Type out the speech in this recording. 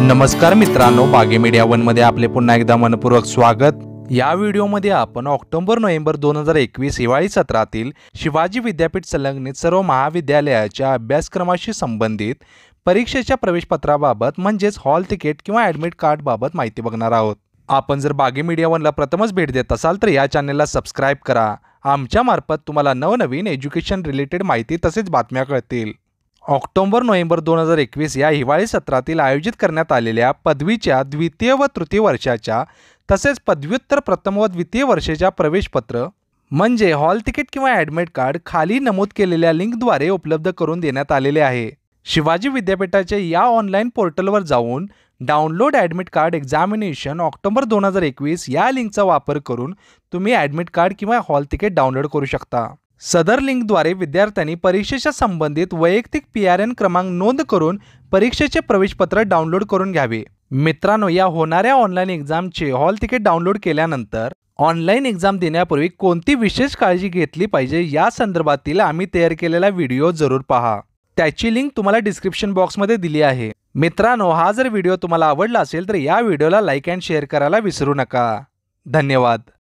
नमस्कार मित्रांनो बागे मीडिया वनमध्ये आपले पुन्हा एकदा मनपूर्वक स्वागत या व्हिडिओमध्ये आपण ऑक्टोबर नोव्हेंबर दोन हजार एकवीस हिवाळी सत्रातील शिवाजी विद्यापीठ संलग्नित सर्व महाविद्यालयाच्या अभ्यासक्रमाशी संबंधित परीक्षेच्या प्रवेशपत्राबाबत म्हणजेच हॉल तिकीट किंवा ॲडमिट कार्डबाबत माहिती बघणार आहोत आपण जर बागे मीडिया वनला प्रथमच भेट देत असाल तर या चॅनलला सबस्क्राईब करा आमच्यामार्फत तुम्हाला नवनवीन एज्युकेशन रिलेटेड माहिती तसेच बातम्या कळतील ऑक्टोबर नोव्हेंबर दोन हजार एकवीस या हिवाळी सत्रातील आयोजित करण्यात आलेल्या पदवीच्या द्वितीय व तृतीय वर्षाच्या तसेच पदव्युत्तर प्रथम व द्वितीय वर्षाच्या प्रवेशपत्र म्हणजे हॉल तिकीट किंवा ॲडमिट कार्ड खाली नमूद केलेल्या लिंकद्वारे उपलब्ध करून देण्यात आलेले आहे शिवाजी विद्यापीठाचे या ऑनलाईन पोर्टलवर जाऊन download admit card examination October दोन हजार एकवीस या लिंकचा वापर करून तुम्ही ॲडमिट कार्ड किंवा हॉल तिकीट डाउनलोड करू शकता सदर लिंकद्वारे विद्यार्थ्यांनी परीक्षेच्या संबंधित वैयक्तिक पी आर एन क्रमांक नोंद करून परीक्षेचे प्रवेशपत्र डाउनलोड करून घ्यावे मित्रांनो या होणाऱ्या ऑनलाईन एक्झामचे हॉल तिकीट डाउनलोड केल्यानंतर ऑनलाईन एक्झाम देण्यापूर्वी कोणती विशेष काळजी घेतली पाहिजे या संदर्भातील आम्ही तयार केलेला व्हिडिओ जरूर पहा त्याची लिंक तुम्हाला डिस्क्रिप्शन बॉक्समध्ये दिली आहे मित्रांनो हा जर व्हिडिओ तुम्हाला आवडला असेल तर या व्हिडिओला लाईक अँड शेअर करायला विसरू नका धन्यवाद